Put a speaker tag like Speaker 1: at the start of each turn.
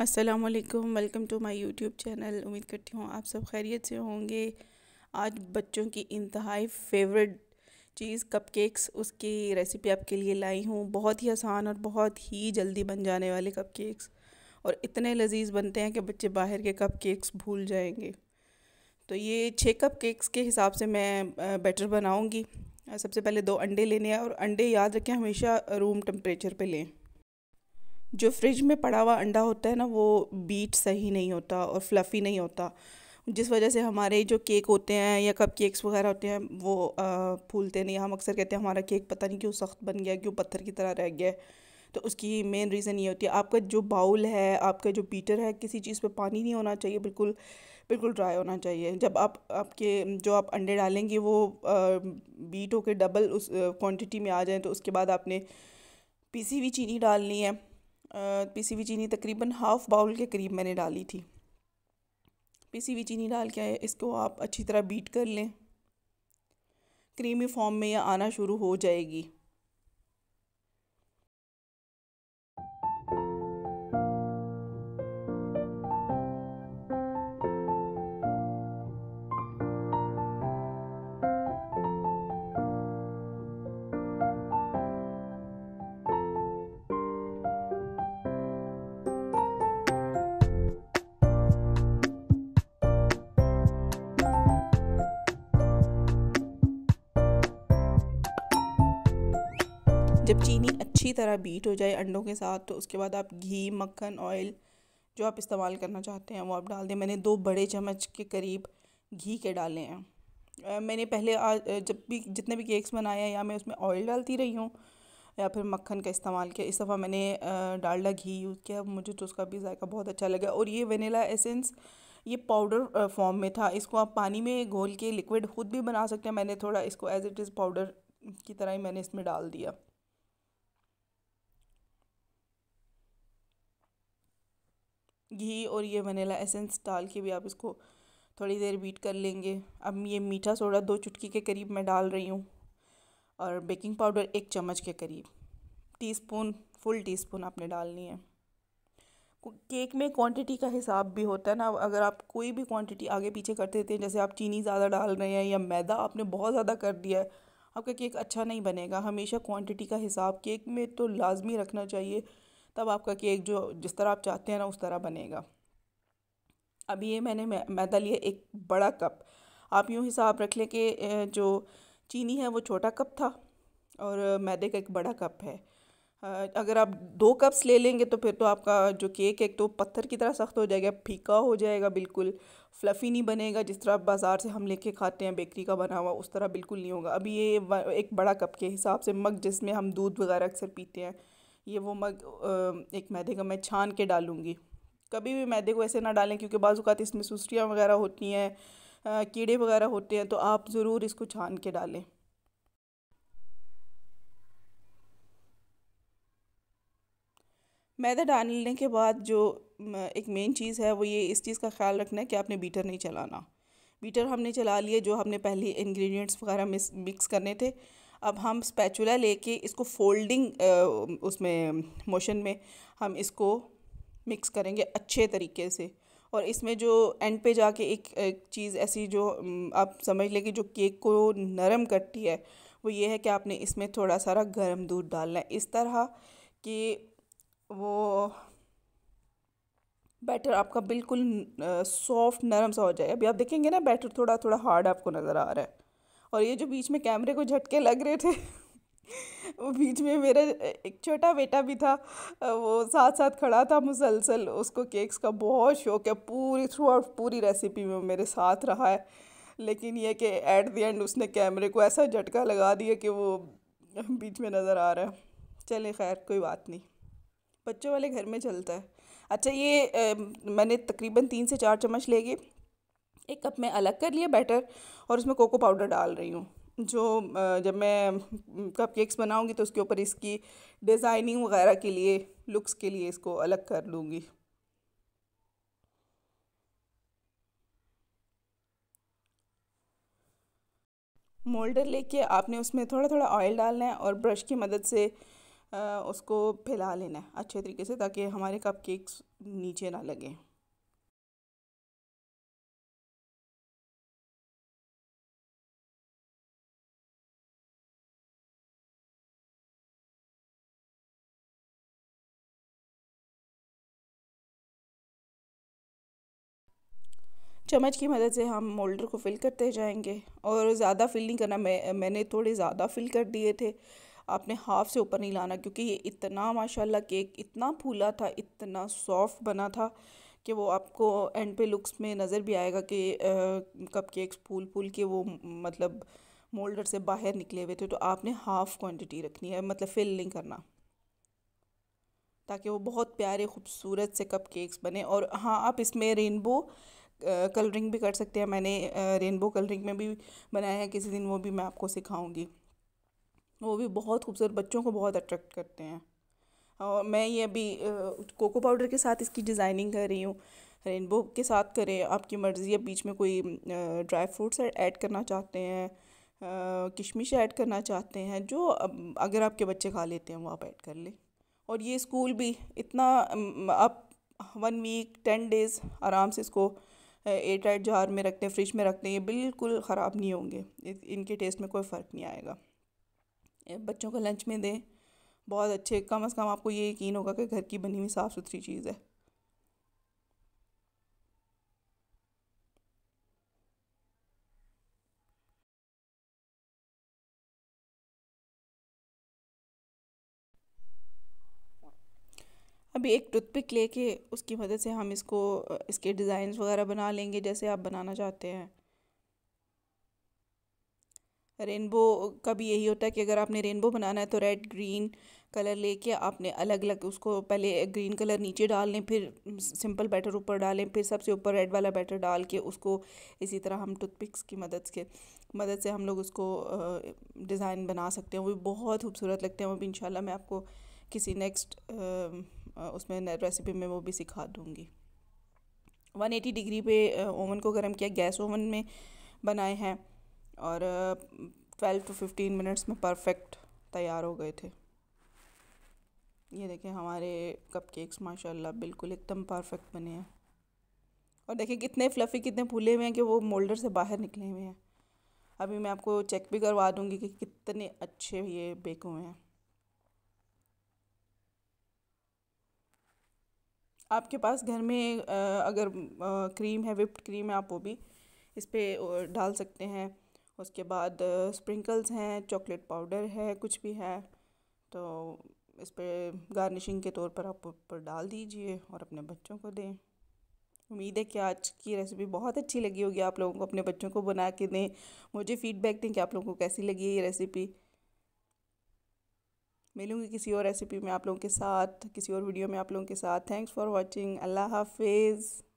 Speaker 1: अस्सलाम वालेकुम welcome to my YouTube channel उम्मीद करती हूँ आप सब खैरियत से होंगे आज बच्चों की इंतहाई फेवरेट चीज़ कपकेक्स उसकी रेसिपी आपके लिए लाई हूँ बहुत ही आसान और बहुत ही जल्दी बन जाने वाले कपकेक्स और इतने लजीज बनते हैं कि बच्चे बाहर के कपकेक्स भूल जाएंगे तो ये छः कप केक्स के हिसाब से मैं बेटर बनाऊँगी सबसे पहले दो अंडे लेने हैं और अंडे याद रखें हमेशा रूम टम्परेचर पर लें जो फ्रिज में पड़ा हुआ अंडा होता है ना वो बीट सही नहीं होता और फ्लफ़ी नहीं होता जिस वजह से हमारे जो केक होते हैं या कप केक्स वगैरह होते हैं वो फूलते नहीं हम अक्सर कहते हैं हमारा केक पता नहीं क्यों सख्त बन गया क्यों पत्थर की तरह रह गया तो उसकी मेन रीज़न ये होती है आपका जो बाउल है आपका जो बीटर है किसी चीज़ पे पानी नहीं होना चाहिए बिल्कुल बिल्कुल ड्राई होना चाहिए जब आप आपके जो आप अंडे डालेंगे वो आ, बीट होकर डबल उस क्वांटिटी में आ जाएँ तो उसके बाद आपने पीसी हुई चीनी डालनी है पिसी हुई चीनी तकरीबन हाफ़ बाउल के करीब मैंने डाली थी पिसी हुई चीनी डाल के इसको आप अच्छी तरह बीट कर लें क्रीमी फॉर्म में यह आना शुरू हो जाएगी जब चीनी अच्छी तरह बीट हो जाए अंडों के साथ तो उसके बाद आप घी मक्खन ऑयल जो आप इस्तेमाल करना चाहते हैं वो आप डाल दें मैंने दो बड़े चम्मच के करीब घी के डाले हैं मैंने पहले आज जब भी जितने भी केक्स बनाए हैं या मैं उसमें ऑयल डालती रही हूँ या फिर मक्खन का इस्तेमाल किया इस दफ़ा मैंने डालडा घी यूज़ किया मुझे तो उसका भी जायका बहुत अच्छा लगा और ये वनीला एसेंस ये पाउडर फॉर्म में था इसको आप पानी में घोल के लिक्विड खुद भी बना सकते हैं मैंने थोड़ा इसको एज़ इट इज़ पाउडर की तरह ही मैंने इसमें डाल दिया घी और ये वनीला एसेंस डाल के भी आप इसको थोड़ी देर बीट कर लेंगे अब ये मीठा सोडा दो चुटकी के करीब मैं डाल रही हूँ और बेकिंग पाउडर एक चम्मच के करीब टीस्पून फुल टी स्पून आपने डालनी है केक में क्वांटिटी का हिसाब भी होता है ना अगर आप कोई भी क्वांटिटी आगे पीछे कर देते हैं जैसे आप चीनी ज़्यादा डाल रहे हैं या मैदा आपने बहुत ज़्यादा कर दिया है आपका केक अच्छा नहीं बनेगा हमेशा क्वांटिटी का हिसाब केक में तो लाजमी रखना चाहिए तब आपका केक जो जिस तरह आप चाहते हैं ना उस तरह बनेगा अब ये मैंने मैदा लिया एक बड़ा कप आप यूँ हिसाब रख लें कि जो चीनी है वो छोटा कप था और मैदे का एक बड़ा कप है अगर आप दो कप्स ले लेंगे तो फिर तो आपका जो केक है तो पत्थर की तरह सख्त हो जाएगा फीका हो जाएगा बिल्कुल फ्लफ़ी नहीं बनेगा जिस तरह बाज़ार से हम लेके खाते हैं बेकरी का बना हुआ उस तरह बिल्कुल नहीं होगा अभी ये एक बड़ा कप के हिसाब से मग जिसमें हम दूध वगैरह अक्सर पीते हैं ये वो मग एक मैदे का मैं छान के डालूँगी कभी भी मैदे को ऐसे ना डालें क्योंकि बाज़ात इसमें सुस्टियाँ वगैरह होती हैं कीड़े वगैरह होते हैं तो आप ज़रूर इसको छान के डालें मैदा डालने के बाद जो एक मेन चीज़ है वो ये इस चीज़ का ख्याल रखना है कि आपने बीटर नहीं चलाना बीटर हमने चला लिए जो हमने पहले इंग्रेडिएंट्स वगैरह मिक्स करने थे अब हम स्पैचुला लेके इसको फोल्डिंग उसमें मोशन में हम इसको मिक्स करेंगे अच्छे तरीके से और इसमें जो एंड पे जाके एक, एक चीज़ ऐसी जो आप समझ लें कि जो केक को नरम करती है वो ये है कि आपने इसमें थोड़ा सारा गर्म दूध डालना है इस तरह कि वो बैटर आपका बिल्कुल सॉफ्ट नरम सा हो जाए अभी आप देखेंगे ना बैटर थोड़ा थोड़ा हार्ड आपको नज़र आ रहा है और ये जो बीच में कैमरे को झटके लग रहे थे वो बीच में मेरा एक छोटा बेटा भी था वो साथ साथ खड़ा था मुसलसल उसको केक्स का बहुत शौक है पूरी थ्रू आउट पूरी रेसिपी में मेरे साथ रहा है लेकिन यह कि एट द एंड उसने कैमरे को ऐसा झटका लगा दिया कि वो बीच में नज़र आ रहा है चले खैर कोई बात नहीं बच्चों वाले घर में चलता है अच्छा ये ए, मैंने तकरीबन तीन से चार चम्मच ले गए एक कप में अलग कर लिया बैटर और उसमें कोको पाउडर डाल रही हूँ जो जब मैं कप केक्स बनाऊँगी तो उसके ऊपर इसकी डिज़ाइनिंग वगैरह के लिए लुक्स के लिए इसको अलग कर लूँगी मोल्डर लेके आपने उसमें थोड़ा थोड़ा ऑयल डालना है और ब्रश की मदद से उसको फैला लेना है अच्छे तरीके से ताकि हमारे कप केक्स नीचे ना लगें चम्मच की मदद से हम मोल्डर को फिल करते जाएंगे और ज़्यादा फिल नहीं करना मैं मैंने थोड़े ज़्यादा फिल कर दिए थे आपने हाफ से ऊपर नहीं लाना क्योंकि ये इतना माशाल्लाह केक इतना फूला था इतना सॉफ्ट बना था कि वो आपको एंड पे लुक्स में नज़र भी आएगा कि कप केक्स फूल फूल के वो मतलब मोल्डर से बाहर निकले हुए थे तो आपने हाफ़ क्वान्टिटी रखनी है मतलब फिल नहीं करना ताकि वो बहुत प्यारे खूबसूरत से कप केक्स बने और हाँ आप इसमें रेनबो कलरिंग भी कर सकते हैं मैंने रेनबो कलरिंग में भी बनाया है किसी दिन वो भी मैं आपको सिखाऊंगी वो भी बहुत खूबसूरत बच्चों को बहुत अट्रैक्ट करते हैं और मैं ये अभी कोको पाउडर के साथ इसकी डिज़ाइनिंग कर रही हूँ रेनबो के साथ करें आपकी मर्ज़ी या बीच में कोई ड्राई फ्रूट्स ऐड करना चाहते हैं किशमिश ऐड करना चाहते हैं जो अगर आपके बच्चे खा लेते हैं वो आप ऐड कर लें और ये स्कूल भी इतना आप वन वीक टेन डेज़ आराम से इसको एयर टाइट जार में रखते हैं फ्रिज में रखते हैं ये बिल्कुल ख़राब नहीं होंगे इनके टेस्ट में कोई फ़र्क नहीं आएगा बच्चों को लंच में दें बहुत अच्छे कम अज़ कम आपको ये यकीन होगा कि घर की बनी हुई साफ़ सुथरी चीज़ है अभी एक टूथपिक लेके उसकी मदद से हम इसको इसके डिज़ाइन वगैरह बना लेंगे जैसे आप बनाना चाहते हैं रेनबो का भी यही होता है कि अगर आपने रेनबो बनाना है तो रेड ग्रीन कलर लेके आपने अलग अलग उसको पहले ग्रीन कलर नीचे डाल लें फिर सिंपल बैटर ऊपर डालें फिर सबसे ऊपर रेड वाला बैटर डाल के उसको इसी तरह हम टूथपिक्स की मदद से मदद से हम लोग उसको डिज़ाइन बना सकते हैं वो भी बहुत खूबसूरत लगते हैं वो भी इन मैं आपको किसी नेक्स्ट उसमें रेसिपी में वो भी सिखा दूँगी 180 डिग्री पे ओवन को गर्म किया गैस ओवन में बनाए हैं और ट्वेल्व टू फिफ्टीन मिनट्स में परफेक्ट तैयार हो गए थे ये देखें हमारे कपकेक्स माशाल्लाह बिल्कुल एकदम परफेक्ट बने हैं और देखें कितने फ्लफ़ी कितने फूले हुए हैं कि वो मोल्डर से बाहर निकले हुए हैं अभी मैं आपको चेक भी करवा दूँगी कि कितने अच्छे ये बेक हुए हैं आपके पास घर में अगर क्रीम है विप्ड क्रीम है आप वो भी इस पर डाल सकते हैं उसके बाद स्प्रिंकल्स हैं चॉकलेट पाउडर है कुछ भी है तो इस पर गार्निशिंग के तौर पर आप ऊपर डाल दीजिए और अपने बच्चों को दें उम्मीद है कि आज की रेसिपी बहुत अच्छी लगी होगी आप लोगों को अपने बच्चों को बना के दें मुझे फीडबैक दें कि आप लोगों को कैसी लगी है ये रेसिपी मिलूंगी किसी और रेसिपी में आप लोगों के साथ किसी और वीडियो में आप लोगों के साथ थैंक्स फॉर वॉचिंग अल्लाह हाफिज़